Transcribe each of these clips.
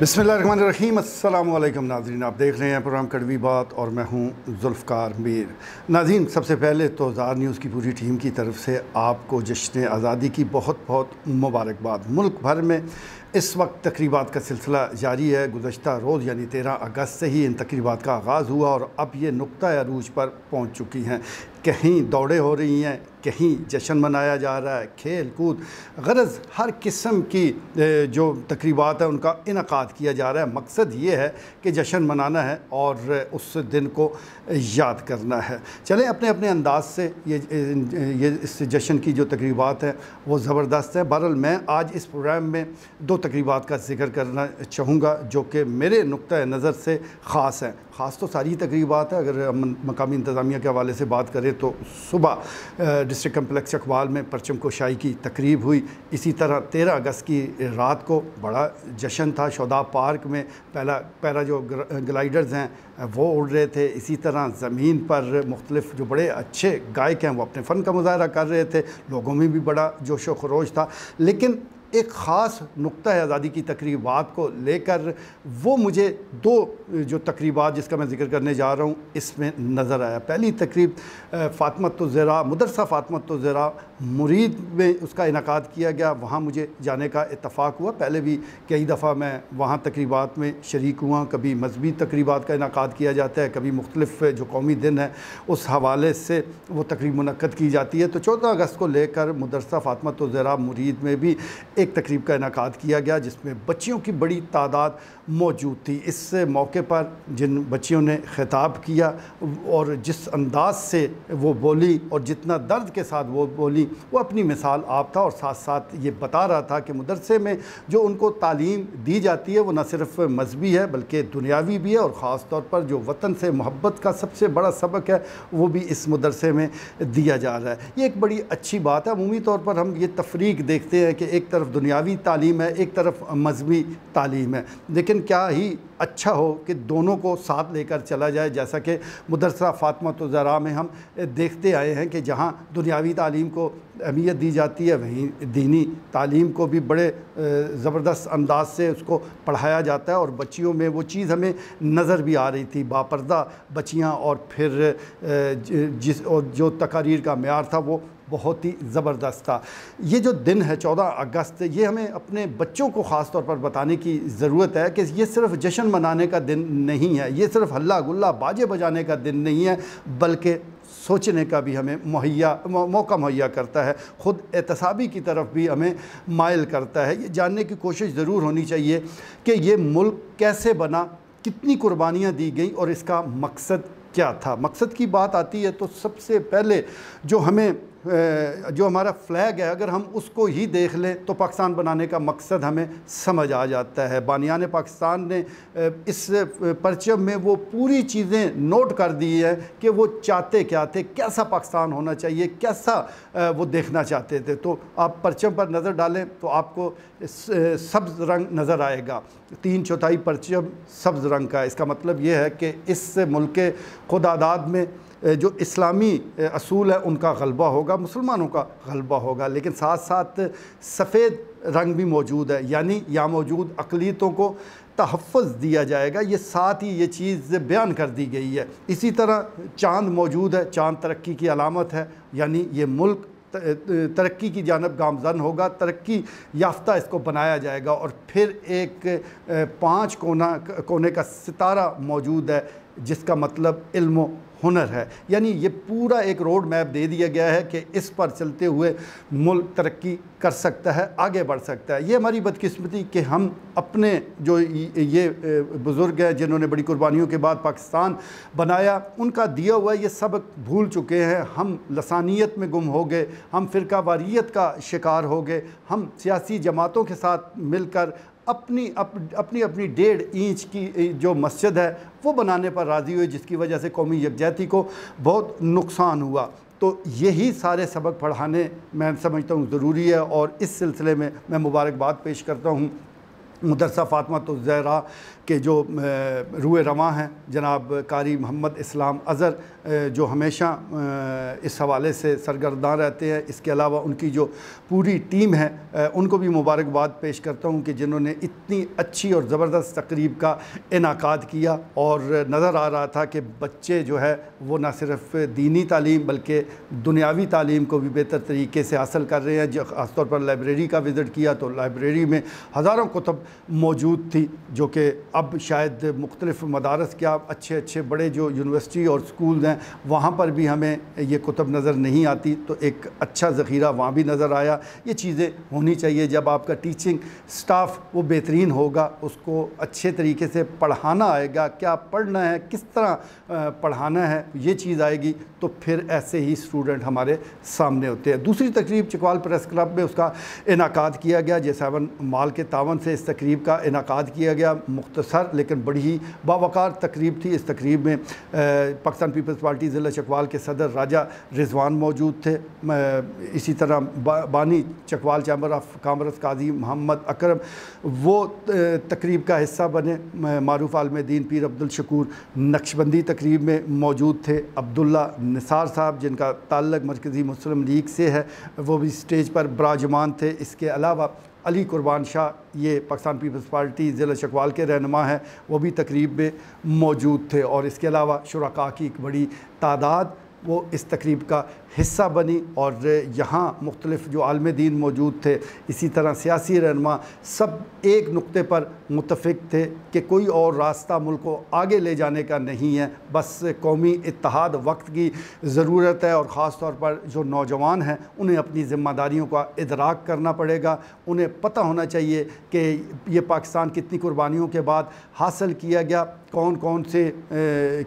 बसमीम अल्लाम नाजरीन आप देख रहे हैं प्रोग्राम कड़वी बात और मैं हूं जुल्फ़ार मीर नाजीन सबसे पहले तो ज़ार न्यूज़ की पूरी टीम की तरफ से आपको जश्न आज़ादी की बहुत बहुत मुबारकबाद मुल्क भर में इस वक्त तकरीबा का सिलसिला जारी है गुजशत रोज़ यानी तेरह अगस्त से ही इन तकरीबा का आगाज़ हुआ और अब ये नुक़ अरूज पर पहुँच चुकी हैं कहीं दौड़े हो रही हैं कहीं जश्न मनाया जा रहा है खेल कूद गरज हर किस्म की जो तकरीबात है उनका इनका किया जा रहा है मकसद ये है कि जश्न मनाना है और उस दिन को याद करना है चलें अपने अपने अंदाज से ये ये इस जश्न की जो तकरीबात हैं वो ज़बरदस्त है बहरल मैं आज इस प्रोग्राम में दो तकरीबा का जिक्र करना चाहूँगा जो कि मेरे नुक़ नज़र से ख़ास हैं ख़ास तो सारी तकरीबा है अगर हम मकामी इंतज़ामिया के हवाले से बात करें बजे तो सुबह डिस्ट्रिक्ट कम्प्लेक्स अकबाल में परचम कोशाई की तकरीब हुई इसी तरह तेरह अगस्त की रात को बड़ा जश्न था शौदा पार्क में पहला पहला जो ग्लाइडर्स हैं वो उड़ रहे थे इसी तरह ज़मीन पर मुख्तलिफ जो बड़े अच्छे गायक हैं वो अपने फ़न का मुजाहरा कर रहे थे लोगों में भी बड़ा जोश व खरोश था लेकिन एक ख़ास नुक़ा है आज़ादी की तकरीबा को लेकर वो मुझे दो जो तकरीबा जिसका मैं जिक्र करने जा रहा हूँ इसमें नज़र आया पहली तकरीब फ़ातमत तो ज़रा मदरसा फ़ातमत तो ज़रा मुरीद में उसका इनका किया गया वहाँ मुझे जाने का इतफ़ाक़ हुआ पहले भी कई दफ़ा मैं वहाँ तकरीबा में शरीक हुआ कभी मजहबी तकरीबा का इनका किया जाता है कभी मुख्तलफ़ जो कौमी दिन है उस हवाले से वो तकरीब मनक़द की जाती है तो चौदह अगस्त को लेकर मदरसा फ़ातमत तो ज़रा मुरीद में भी एक तकरीब का इनका किया गया जिसमें बच्चियों की बड़ी तादाद मौजूद थी इस मौके पर जिन बच्चियों ने खिताब किया और जिस अंदाज से वो बोली और जितना दर्द के साथ वो बोली वो अपनी मिसाल आप था और साथ साथ ये बता रहा था कि मदरसे में जो उनको तालीम दी जाती है वो न सिर्फ मजहबी है बल्कि दुनियावी भी है और ख़ास तौर पर जो वतन से मोहब्बत का सबसे बड़ा सबक है वो भी इस मदरसे में दिया जा रहा है ये एक बड़ी अच्छी बात है अमूमी तौर पर हम ये तफरीक देखते हैं कि एक तरफ तरफ दुनियावी तालीम है एक तरफ मजहबी तालीम है लेकिन क्या ही अच्छा हो कि दोनों को साथ लेकर चला जाए जैसा कि मदरसा फातमा तो ज़रा में हम देखते आए हैं कि जहाँ दुनियावी तालीम को अहमियत दी जाती है वहीं दीनी तालीम को भी बड़े ज़बरदस्त अंदाज से उसको पढ़ाया जाता है और बच्चियों में वो चीज़ हमें नज़र भी आ रही थी बापरदा बच्चियाँ और फिर जिस और जो तकारीर का मैार था वो बहुत ही ज़बरदस्त था ये जो दिन है 14 अगस्त ये हमें अपने बच्चों को ख़ास तौर पर बताने की ज़रूरत है कि ये सिर्फ जश्न मनाने का दिन नहीं है ये सिर्फ हल्ला गुल्ला बाजे बजाने का दिन नहीं है बल्कि सोचने का भी हमें मुहैया मौका मुहैया करता है ख़ुद एहतसाबी की तरफ भी हमें मायल करता है ये जानने की कोशिश ज़रूर होनी चाहिए कि ये मुल्क कैसे बना कितनी कुर्बानियाँ दी गई और इसका मकसद क्या था मकसद की बात आती है तो सबसे पहले जो हमें जो हमारा फ्लैग है अगर हम उसको ही देख लें तो पाकिस्तान बनाने का मकसद हमें समझ आ जाता है बानियान पाकिस्तान ने इस परचम में वो पूरी चीज़ें नोट कर दी है कि वो चाहते क्या थे कैसा पाकिस्तान होना चाहिए कैसा वो देखना चाहते थे तो आप परचम पर नज़र डालें तो आपको सब्ज़ रंग नज़र आएगा तीन चौथाई परचम सब्ज़ रंग का इसका मतलब ये है कि इस मुल्क खुदादाद में जो इस्लामी असूल है उनका गलबा होगा मुसलमानों का गलबा होगा लेकिन साथ साथ सफ़ेद रंग भी मौजूद है यानी या मौजूद अकलीतों को तहफ़ दिया जाएगा ये साथ ही ये चीज़ बयान कर दी गई है इसी तरह चांद मौजूद है चांद तरक्की की अलामत है यानी ये मुल्क तरक्की की जानब गामजन होगा तरक्की याफ्ता इसको बनाया जाएगा और फिर एक पाँच कोना कोने का सितारा मौजूद है जिसका मतलब इल्म हुनर है यानी ये पूरा एक रोड मैप दे दिया गया है कि इस पर चलते हुए मुल्क तरक्की कर सकता है आगे बढ़ सकता है ये हमारी बदकिस्मती कि हम अपने जो ये बुज़ुर्ग हैं जिन्होंने बड़ी कुर्बानियों के बाद पाकिस्तान बनाया उनका दिया हुआ ये सबक भूल चुके हैं हम लसानियत में गुम हो गए हम फिरका वारियत का शिकार हो गए हम सियासी जमातों के साथ मिलकर अपनी अप, अपनी अपनी डेढ़ इंच की जो मस्जिद है वो बनाने पर राज़ी हुए जिसकी वजह से कौमी यकजहती को बहुत नुकसान हुआ तो यही सारे सबक पढ़ाने मैं समझता हूँ ज़रूरी है और इस सिलसिले में मैं मुबारकबाद पेश करता हूँ मदरसा फ़ातमा तो ज़हरा के जो रूए रवा हैं जनाब कारी मोहम्मद इस्लाम अज़र जो हमेशा इस हवाले से सरगर्दा रहते हैं इसके अलावा उनकी जो पूरी टीम है उनको भी मुबारकबाद पेश करता हूँ कि जिन्होंने इतनी अच्छी और ज़बरदस्त तकरीब का इनका किया और नज़र आ रहा था कि बच्चे जो है वो ना सिर्फ दीनी तालीम बल्कि दुनियावी तालीम को भी बेहतर तरीके से हासिल कर रहे हैं जो ख़ासतौर पर लाइब्रेरी का विज़िट किया तो लाइब्रेरी में हज़ारों कुतब मौजूद थी जो कि अब शायद मुख्तलिफ मदारस क्या अच्छे अच्छे बड़े जो यूनिवर्सिटी और स्कूल हैं वहाँ पर भी हमें ये कुतब नज़र नहीं आती तो एक अच्छा ज़ख़ीरा वहाँ भी नज़र आया ये चीज़ें होनी चाहिए जब आपका टीचिंग स्टाफ वो बेहतरीन होगा उसको अच्छे तरीके से पढ़ाना आएगा क्या पढ़ना है किस तरह पढ़ाना है ये चीज़ आएगी तो फिर ऐसे ही स्टूडेंट हमारे सामने होते हैं दूसरी तकरीब चकवाल प्रेस क्लब में उसका इनका किया गया जैसावन माल के तावन से इस तकरीब का इनका किया गया मुख्तसर लेकिन बड़ी ही बावकार तकरीब थी इस तकरीब में पाकिस्तान पीपल्स पार्टी ज़िला चकवाल के सदर राजा रिजवान मौजूद थे इसी तरह बानी Chakwal chamber of commerce Qazi Mohammad Akram वो तकरीब का हिस्सा बने आलम आलमदीन पीर अब्दुल शकूर नक्शबंदी तकरीब में मौजूद थे अब्दुल्ला निसार साहब जिनका ताल्लक मरकज़ी मुस्लिम लीग से है वो भी स्टेज पर बराजमान थे इसके अलावा अली कुर्बान शाह ये पाकिस्तान पीपल्स पार्टी ज़िला चकवाल के रहनमा हैं वो भी तकरीब में मौजूद थे और इसके अलावा शुरा की एक बड़ी तादाद वो इस तकरीब का हिस्सा बनी और यहाँ मुख्तलिफ जो आलम दीन मौजूद थे इसी तरह सियासी रहनमा सब एक नुक्ते पर मुतफिक थे कि कोई और रास्ता मुल्क को आगे ले जाने का नहीं है बस कौमी इतिहाद वक्त की ज़रूरत है और ख़ास तौर पर जो नौजवान हैं उन्हें अपनी ज़िम्मेदारियों का इदराक करना पड़ेगा उन्हें पता होना चाहिए कि ये पाकिस्तान कितनी कुर्बानियों के बाद हासिल किया गया कौन कौन से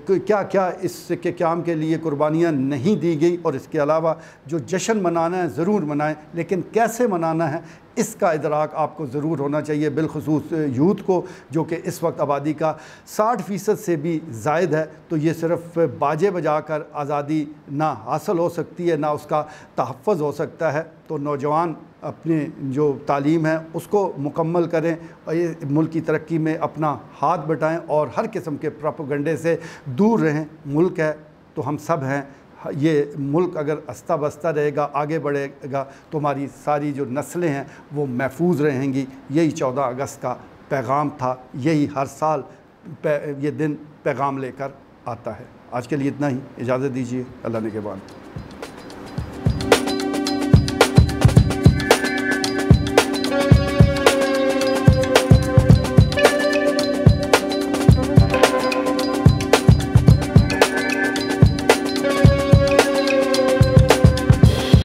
क्या क्या इस के क्याम के लिए कुर्बानियाँ नहीं दी गई और इसके अलावा जो जश्न मनाना है ज़रूर मनाएं लेकिन कैसे मनाना है इसका इदराक आपको ज़रूर होना चाहिए बिलखसूस यूथ को जो कि इस वक्त आबादी का साठ फ़ीसद से भी जायद है तो ये सिर्फ बाजे बजा कर आज़ादी ना हासिल हो सकती है ना उसका तहफ़ हो सकता है तो नौजवान अपने जो तालीम है उसको मुकम्मल करें और ये मुल्क की तरक्की में अपना हाथ बटाएँ और हर किस्म के प्रोपोगंडे से दूर रहें मुल्क है तो हम सब हैं ये मुल्क अगर अस्ता बस्ता रहेगा आगे बढ़ेगा तो हमारी सारी जो नस्लें हैं वो महफूज रहेंगी यही चौदह अगस्त का पैगाम था यही हर साल ये दिन पैगाम लेकर आता है आज के लिए इतना ही इजाज़त दीजिए अल्लाह ने के बाद